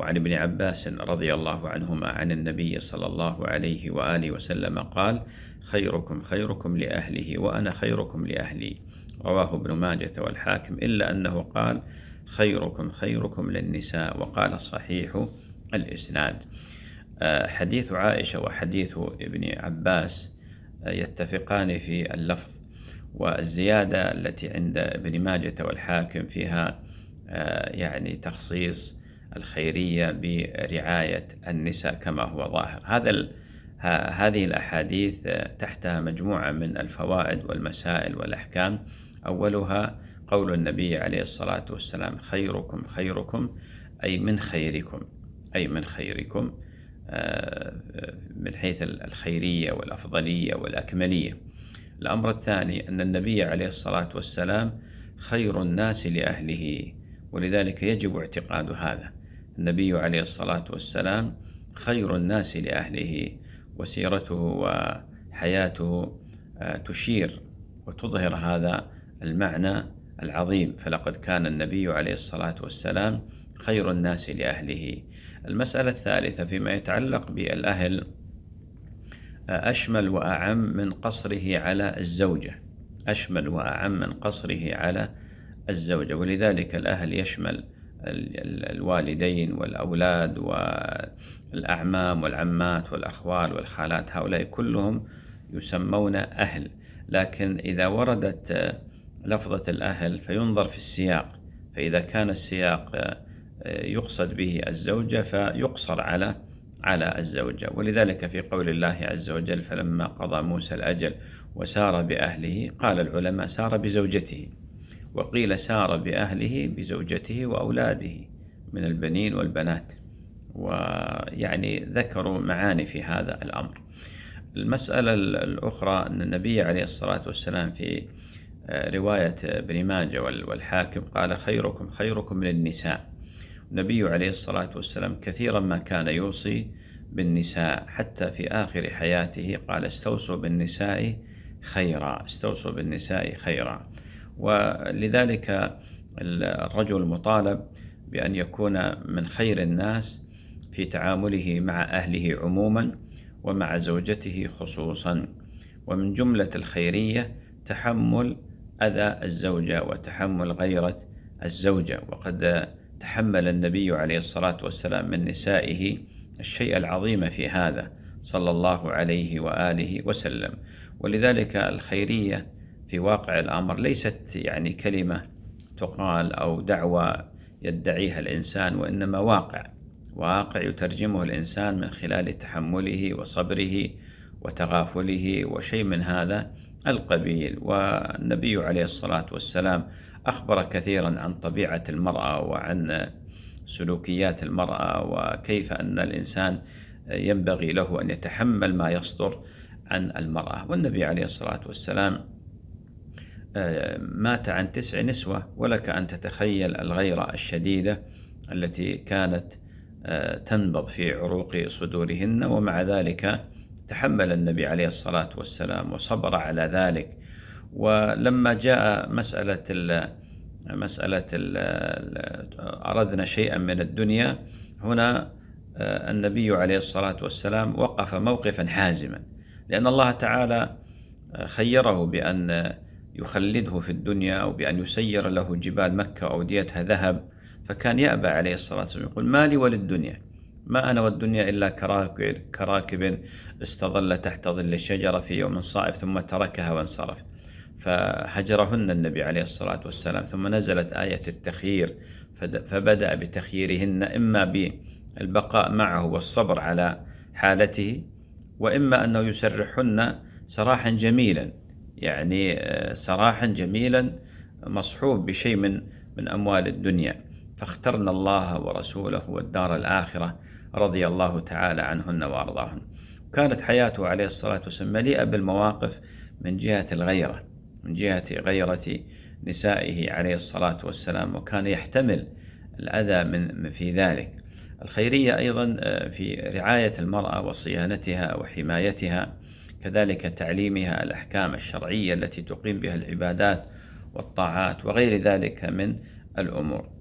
وعن ابن عباس رضي الله عنهما عن النبي صلى الله عليه واله وسلم قال: خيركم خيركم لاهله وانا خيركم لاهلي. رواه ابن ماجه والحاكم الا انه قال: خيركم خيركم للنساء وقال صحيح الاسناد. آه، حديث عائشه وحديث ابن عباس آه، يتفقان في اللفظ والزياده التي عند ابن ماجه والحاكم فيها آه، يعني تخصيص الخيرية برعاية النساء كما هو ظاهر هذا هذه الأحاديث تحتها مجموعة من الفوائد والمسائل والأحكام أولها قول النبي عليه الصلاة والسلام خيركم خيركم أي من خيركم أي من خيركم آه، من حيث الخيرية والأفضلية والأكملية الأمر الثاني أن النبي عليه الصلاة والسلام خير الناس لأهله ولذلك يجب اعتقاد هذا النبي عليه الصلاة والسلام خير الناس لأهله وسيرته وحياته آه، تشير وتظهر هذا المعنى العظيم فلقد كان النبي عليه الصلاة والسلام خير الناس لأهله المسألة الثالثة فيما يتعلق بالأهل آه، أشمل وأعم من قصره على الزوجة أشمل وأعم من قصره على الزوجة ولذلك الأهل يشمل الوالدين والأولاد والأعمام والعمات والأخوال والخالات هؤلاء كلهم يسمون أهل لكن إذا وردت لفظة الأهل فينظر في السياق فإذا كان السياق يقصد به الزوجة فيقصر على على الزوجة ولذلك في قول الله عز وجل فلما قضى موسى الأجل وسار بأهله قال العلماء سار بزوجته وقيل سار بأهله بزوجته وأولاده من البنين والبنات ويعني ذكروا معاني في هذا الأمر المسألة الأخرى أن النبي عليه الصلاة والسلام في آه، رواية ابن ماجه والحاكم قال خيركم خيركم من النساء النبي عليه الصلاة والسلام كثيرا ما كان يوصي بالنساء حتى في آخر حياته قال استوصوا بالنساء خيرا استوصوا بالنساء خيرا ولذلك الرجل مطالب بأن يكون من خير الناس في تعامله مع أهله عموما ومع زوجته خصوصا ومن جملة الخيرية تحمل أذى الزوجة وتحمل غيرة الزوجة وقد تحمل النبي عليه الصلاة والسلام من نسائه الشيء العظيم في هذا صلى الله عليه وآله وسلم ولذلك الخيرية في واقع الأمر ليست يعني كلمة تقال أو دعوة يدعيها الإنسان وإنما واقع واقع يترجمه الإنسان من خلال تحمله وصبره وتغافله وشيء من هذا القبيل والنبي عليه الصلاة والسلام أخبر كثيرا عن طبيعة المرأة وعن سلوكيات المرأة وكيف أن الإنسان ينبغي له أن يتحمل ما يصدر عن المرأة والنبي عليه الصلاة والسلام آه، مات عن تسع نسوة ولك أن تتخيل الغيرة الشديدة التي كانت آه، تنبض في عروق صدورهن ومع ذلك تحمل النبي عليه الصلاة والسلام وصبر على ذلك ولما جاء مسألة الـ مسألة الـ أردنا شيئا من الدنيا هنا آه، النبي عليه الصلاة والسلام وقف موقفا حازما لأن الله تعالى خيره بأن يخلده في الدنيا أو بأن يسير له جبال مكة ديتها ذهب فكان يأبى عليه الصلاة والسلام يقول ما لي وللدنيا ما أنا والدنيا إلا كراكب استظل تحت ظل الشجرة في يوم صائف ثم تركها وانصرف فهجرهن النبي عليه الصلاة والسلام ثم نزلت آية التخيير فبدأ بتخييرهن إما بالبقاء معه والصبر على حالته وإما أنه يسرحن سراحا جميلا يعني آه، سراحا جميلا مصحوب بشيء من من أموال الدنيا فاخترنا الله ورسوله والدار الآخرة رضي الله تعالى عنهن وأرضاهن كانت حياته عليه الصلاة والسلام مليئة بالمواقف من جهة الغيرة من جهة غيرة نسائه عليه الصلاة والسلام وكان يحتمل الأذى من في ذلك الخيرية أيضا آه، في رعاية المرأة وصيانتها وحمايتها كذلك تعليمها الأحكام الشرعية التي تقيم بها العبادات والطاعات وغير ذلك من الأمور